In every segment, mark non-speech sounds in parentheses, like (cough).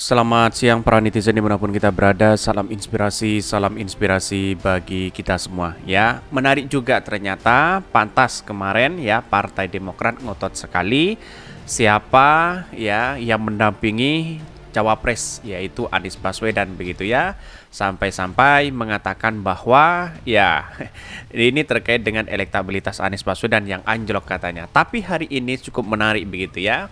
Selamat siang para netizen dimanapun kita berada Salam inspirasi, salam inspirasi bagi kita semua ya Menarik juga ternyata pantas kemarin ya Partai Demokrat ngotot sekali Siapa ya yang mendampingi cawapres yaitu Anies Baswedan begitu ya Sampai-sampai mengatakan bahwa ya (laughs) ini terkait dengan elektabilitas Anies Baswedan yang anjlok katanya Tapi hari ini cukup menarik begitu ya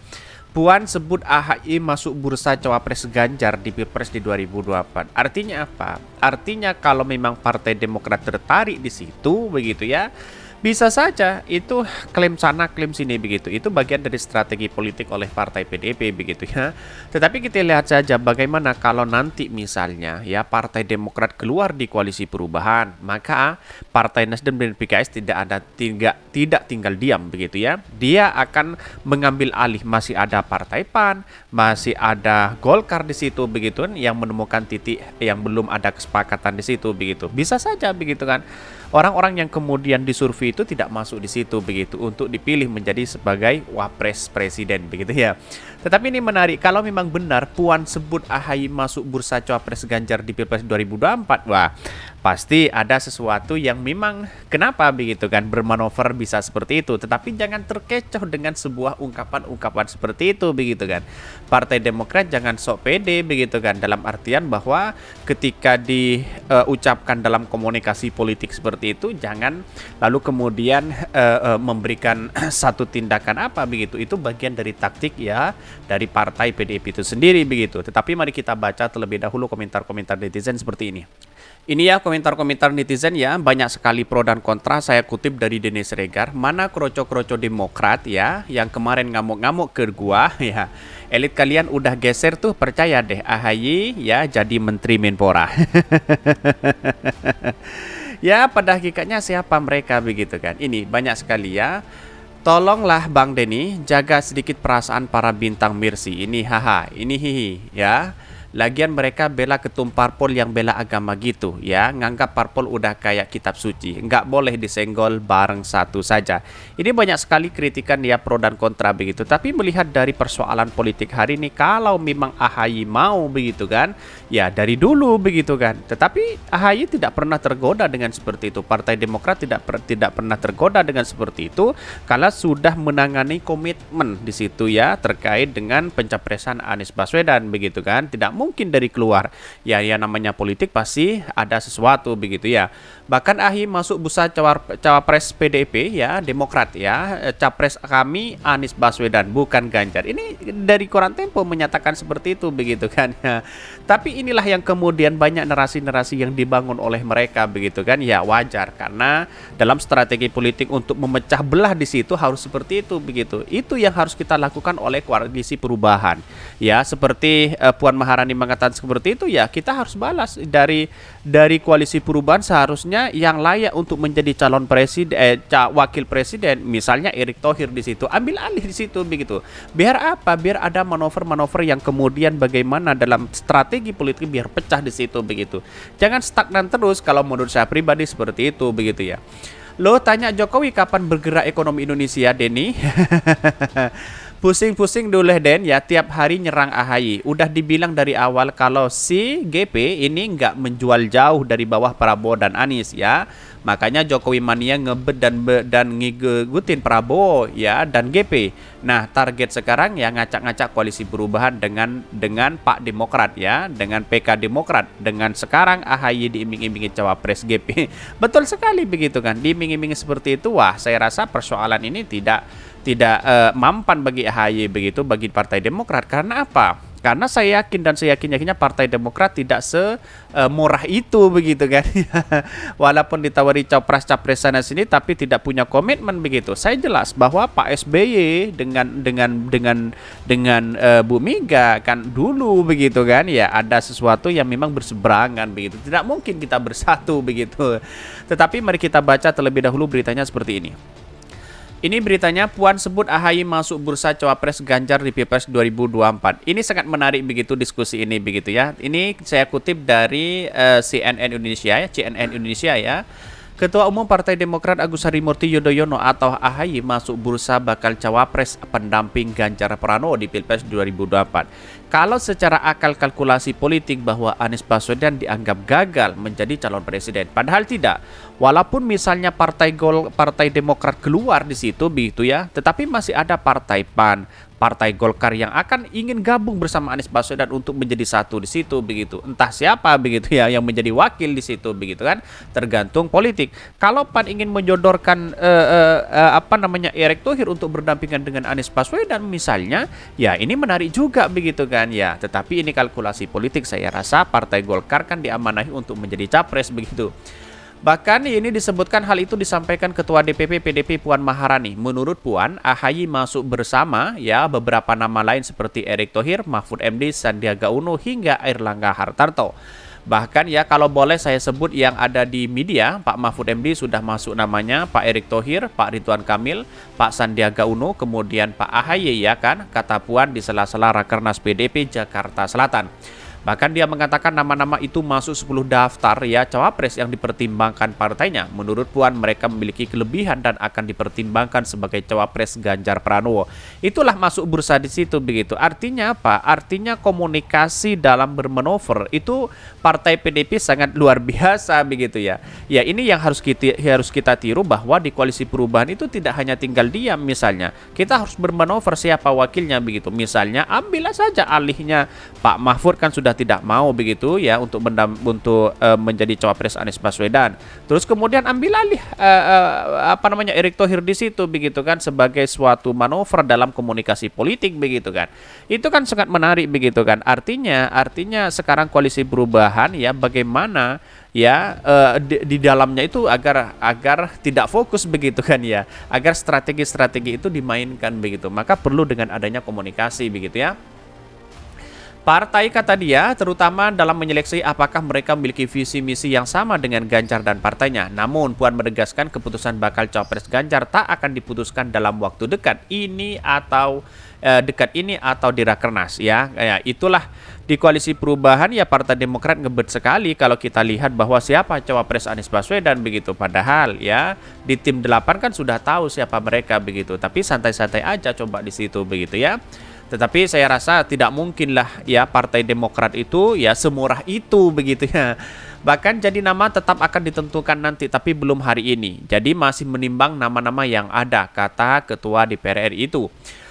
Puan sebut Ahi masuk bursa cawapres Ganjar di Pilpres di 2024. Artinya apa? Artinya kalau memang Partai Demokrat tertarik di situ begitu ya. Bisa saja itu klaim sana, klaim sini begitu. Itu bagian dari strategi politik oleh Partai PDIP begitu ya. Tetapi kita lihat saja bagaimana kalau nanti misalnya ya Partai Demokrat keluar di koalisi perubahan, maka Partai Nasdem dan PKS tidak ada tidak tidak tinggal diam begitu ya. Dia akan mengambil alih masih ada Partai PAN, masih ada Golkar di situ begitu yang menemukan titik yang belum ada kesepakatan di situ begitu. Bisa saja begitu kan. Orang-orang yang kemudian disurvei itu tidak masuk di situ begitu untuk dipilih menjadi sebagai wapres presiden begitu ya. Tetapi ini menarik kalau memang benar Puan sebut Ahy masuk bursa cawapres Ganjar di Pilpres 2024. Wah, pasti ada sesuatu yang memang kenapa begitu kan bermanuver bisa seperti itu tetapi jangan terkecoh dengan sebuah ungkapan-ungkapan seperti itu begitu kan Partai Demokrat jangan sok pede begitu kan dalam artian bahwa ketika diucapkan uh, dalam komunikasi politik seperti itu jangan lalu kemudian uh, uh, memberikan (clears throat) satu tindakan apa begitu itu bagian dari taktik ya dari partai PDIP itu sendiri begitu tetapi mari kita baca terlebih dahulu komentar-komentar netizen seperti ini ini ya komentar-komentar netizen ya, banyak sekali pro dan kontra saya kutip dari Denis Regar. Mana kroco-kroco demokrat ya, yang kemarin ngamuk-ngamuk ke gua (laughs) ya. Elit kalian udah geser tuh percaya deh AHY ya jadi Menteri Menpora. (laughs) ya pada hakikatnya siapa mereka begitu kan. Ini banyak sekali ya. Tolonglah Bang Denny jaga sedikit perasaan para bintang Mirsi. Ini haha, ini hihi ya Lagian mereka bela ketum parpol yang bela agama gitu ya, nganggap parpol udah kayak kitab suci, nggak boleh disenggol bareng satu saja. Ini banyak sekali kritikan ya pro dan kontra begitu, tapi melihat dari persoalan politik hari ini kalau memang AHY mau begitu kan, ya dari dulu begitu kan. Tetapi AHY tidak pernah tergoda dengan seperti itu. Partai Demokrat tidak per, tidak pernah tergoda dengan seperti itu karena sudah menangani komitmen di situ ya terkait dengan pencapresan Anies Baswedan begitu kan. Tidak mungkin dari keluar. Ya, ya namanya politik pasti ada sesuatu begitu ya. Bahkan Ahi masuk busa cawapres PDIP ya, Demokrat ya. Eh, capres kami Anies Baswedan bukan Ganjar. Ini dari koran Tempo menyatakan seperti itu begitu kan ya. (laughs) Tapi inilah yang kemudian banyak narasi-narasi yang dibangun oleh mereka begitu kan ya wajar karena dalam strategi politik untuk memecah belah di situ harus seperti itu begitu. Itu yang harus kita lakukan oleh koalisi perubahan ya seperti uh, Puan Maharani mengatakan seperti itu ya kita harus balas dari dari koalisi perubahan seharusnya yang layak untuk menjadi calon presiden eh, wakil presiden misalnya Erick Thohir di situ ambil alih di situ begitu biar apa biar ada manuver-manuver yang kemudian bagaimana dalam strategi politik biar pecah di situ begitu jangan stagnan terus kalau menurut saya pribadi seperti itu begitu ya lo tanya Jokowi kapan bergerak ekonomi Indonesia Denny (laughs) Pusing-pusing dulu Den ya tiap hari nyerang AHY. Udah dibilang dari awal kalau si GP ini nggak menjual jauh dari bawah Prabowo dan Anies ya. Makanya Jokowi mania ngebet dan be, dan ngegutin Prabowo ya dan GP. Nah, target sekarang ya ngacak-ngacak koalisi perubahan dengan dengan Pak Demokrat ya, dengan PK Demokrat, dengan sekarang AHY diiming-imingi cawapres GP. (laughs) Betul sekali begitu kan? Diiming-imingi seperti itu wah, saya rasa persoalan ini tidak tidak uh, mampan bagi AHY begitu bagi Partai Demokrat karena apa? Karena saya yakin dan saya yakin yakinnya Partai Demokrat tidak semurah eh, itu begitu kan. (laughs) Walaupun ditawari capres capres sana sini tapi tidak punya komitmen begitu. Saya jelas bahwa Pak SBY dengan dengan dengan dengan uh, Bu Mega kan dulu begitu kan ya ada sesuatu yang memang berseberangan begitu. Tidak mungkin kita bersatu (laughs) begitu. Tetapi mari kita baca terlebih dahulu beritanya seperti ini. Ini beritanya Puan sebut AHY masuk bursa cawapres Ganjar di Pilpres 2024. Ini sangat menarik begitu diskusi ini begitu ya. Ini saya kutip dari uh, eh, CNN Indonesia ya, CNN Indonesia ya. Ketua Umum Partai Demokrat Agus Harimurti Yudhoyono atau AHY masuk bursa bakal cawapres pendamping Ganjar Pranowo di Pilpres 2024 kalau secara akal kalkulasi politik bahwa Anies Baswedan dianggap gagal menjadi calon presiden. Padahal tidak. Walaupun misalnya partai Gol Partai Demokrat keluar di situ begitu ya, tetapi masih ada partai PAN, partai Golkar yang akan ingin gabung bersama Anies Baswedan untuk menjadi satu di situ begitu. Entah siapa begitu ya yang menjadi wakil di situ begitu kan, tergantung politik. Kalau PAN ingin menjodorkan uh, eh, uh, eh, uh, eh, apa namanya Erick Thohir untuk berdampingan dengan Anies Baswedan misalnya, ya ini menarik juga begitu kan kan ya. Tetapi ini kalkulasi politik saya rasa Partai Golkar kan diamanahi untuk menjadi capres (laughs) begitu. Bahkan ini disebutkan hal itu disampaikan Ketua DPP PDP Puan Maharani. Menurut Puan, AHY masuk bersama ya beberapa nama lain seperti Erick Thohir, Mahfud MD, Sandiaga Uno hingga Erlangga Hartarto. Bahkan ya kalau boleh saya sebut yang ada di media, Pak Mahfud MD sudah masuk namanya, Pak Erick Thohir, Pak Ridwan Kamil, Pak Sandiaga Uno, kemudian Pak AHY ya kan, kata Puan di sela-sela Rakernas PDP Jakarta Selatan. Bahkan dia mengatakan nama-nama itu masuk 10 daftar ya cawapres yang dipertimbangkan partainya. Menurut Puan, mereka memiliki kelebihan dan akan dipertimbangkan sebagai cawapres Ganjar Pranowo. Itulah masuk bursa di situ begitu. Artinya apa? Artinya komunikasi dalam bermanuver itu partai PDP sangat luar biasa begitu ya. Ya ini yang harus kita harus kita tiru bahwa di koalisi perubahan itu tidak hanya tinggal diam misalnya. Kita harus bermanuver siapa wakilnya begitu. Misalnya ambillah saja alihnya Pak Mahfud kan sudah tidak mau begitu ya untuk mendam, untuk e, menjadi cawapres Anies Baswedan. Terus kemudian ambil alih e, e, apa namanya Erick Thohir di situ begitu kan sebagai suatu manuver dalam komunikasi politik begitu kan. Itu kan sangat menarik begitu kan. Artinya artinya sekarang koalisi perubahan ya bagaimana ya uh, di, di dalamnya itu agar agar tidak fokus begitu kan ya agar strategi-strategi itu dimainkan begitu maka perlu dengan adanya komunikasi begitu ya Partai kata dia terutama dalam menyeleksi apakah mereka memiliki visi misi yang sama dengan Ganjar dan partainya. Namun Puan menegaskan keputusan bakal cawapres Ganjar tak akan diputuskan dalam waktu dekat ini atau eh, dekat ini atau di rakernas ya. ya itulah di koalisi perubahan ya Partai Demokrat ngebet sekali kalau kita lihat bahwa siapa cawapres Anies Baswedan begitu padahal ya di tim delapan kan sudah tahu siapa mereka begitu tapi santai-santai aja coba di situ begitu ya. Tetapi saya rasa tidak mungkinlah ya Partai Demokrat itu ya semurah itu (laughs) begitu ya. Bahkan jadi nama tetap akan ditentukan nanti tapi belum hari ini. Jadi masih menimbang nama-nama yang ada kata Ketua DPR RI itu.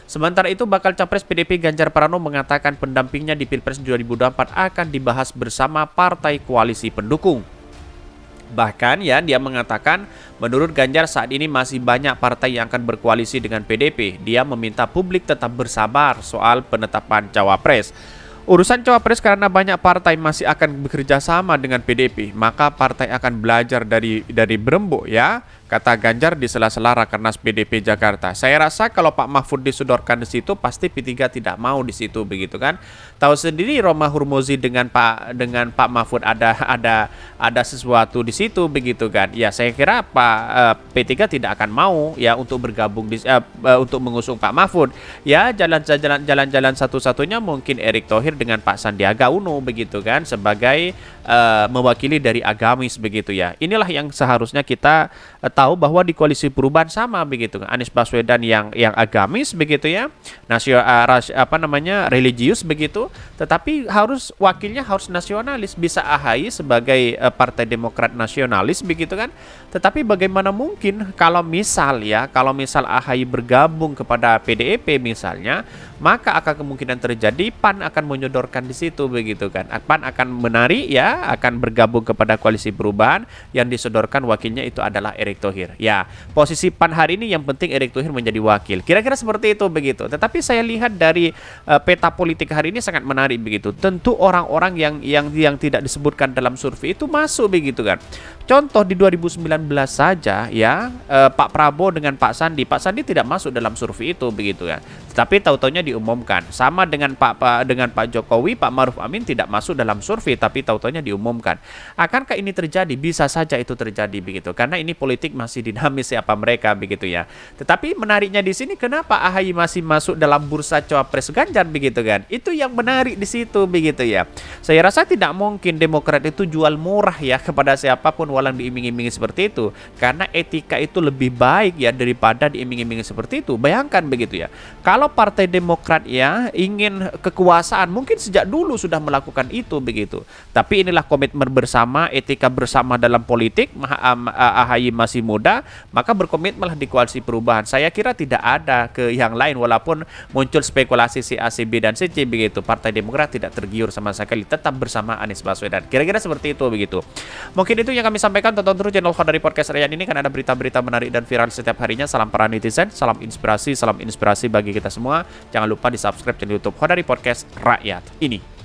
Sementara itu bakal capres PDP Ganjar Pranowo mengatakan pendampingnya di Pilpres 2024 akan dibahas bersama partai koalisi pendukung. Bahkan ya dia mengatakan menurut Ganjar saat ini masih banyak partai yang akan berkoalisi dengan PDP. Dia meminta publik tetap bersabar soal penetapan cawapres. Urusan cawapres karena banyak partai masih akan bekerja sama dengan PDP, maka partai akan belajar dari dari Brembo ya kata Ganjar di sela-sela Rakernas PDP Jakarta. Saya rasa kalau Pak Mahfud disodorkan di situ pasti P3 tidak mau di situ begitu kan. Tahu sendiri Roma Hurmuzi dengan Pak dengan Pak Mahfud ada ada ada sesuatu di situ begitu kan. Ya saya kira Pak eh, P3 tidak akan mau ya untuk bergabung di eh, eh untuk mengusung Pak Mahfud. Ya jalan-jalan jalan-jalan satu-satunya mungkin Erick Thohir dengan Pak Sandiaga Uno begitu kan sebagai eh, mewakili dari agamis begitu ya. Inilah yang seharusnya kita eh, tahu bahwa di koalisi perubahan sama begitu Anies Baswedan yang yang agamis begitu ya nasio uh, apa namanya religius begitu tetapi harus wakilnya harus nasionalis bisa AHY sebagai uh, Partai Demokrat nasionalis begitu kan tetapi bagaimana mungkin kalau misal ya kalau misal AHY bergabung kepada PDIP e misalnya maka akan kemungkinan terjadi PAN akan menyodorkan di situ begitu kan. PAN akan menarik ya, akan bergabung kepada koalisi perubahan yang disodorkan wakilnya itu adalah Erick Thohir. Ya, posisi PAN hari ini yang penting Erick Thohir menjadi wakil. Kira-kira seperti itu begitu. Tetapi saya lihat dari uh, peta politik hari ini sangat menarik begitu. Tentu orang-orang yang yang yang tidak disebutkan dalam survei itu masuk begitu kan. Contoh di 2019 saja ya, uh, Pak Prabowo dengan Pak Sandi, Pak Sandi tidak masuk dalam survei itu begitu kan. Tetapi tahu-taunya diumumkan. Sama dengan Pak, Pak dengan Pak Jokowi, Pak Maruf Amin tidak masuk dalam survei tapi tautonya diumumkan. Akankah ini terjadi? Bisa saja itu terjadi begitu. Karena ini politik masih dinamis siapa mereka begitu ya. Tetapi menariknya di sini kenapa AHY masih masuk dalam bursa cawapres Ganjar begitu kan? Itu yang menarik di situ begitu ya. Saya rasa tidak mungkin Demokrat itu jual murah ya kepada siapapun walang diiming-imingi seperti itu. Karena etika itu lebih baik ya daripada diiming-imingi seperti itu. Bayangkan begitu ya. Kalau Partai Demokrat Demokrat ya ingin kekuasaan mungkin sejak dulu sudah melakukan itu begitu. Tapi inilah komitmen bersama, etika bersama dalam politik. AHY masih muda, maka berkomitmenlah di koalisi perubahan. Saya kira tidak ada ke yang lain walaupun muncul spekulasi si ACB si B dan si C begitu. Partai Demokrat tidak tergiur sama sekali, tetap bersama Anies Baswedan. Kira-kira seperti itu begitu. Mungkin itu yang kami sampaikan. Tonton terus channel dari podcast Rian ini karena ada berita-berita menarik dan viral setiap harinya. Salam para netizen, salam inspirasi, salam inspirasi bagi kita semua. Jangan Jangan lupa di subscribe channel YouTube Hodari Podcast Rakyat ini.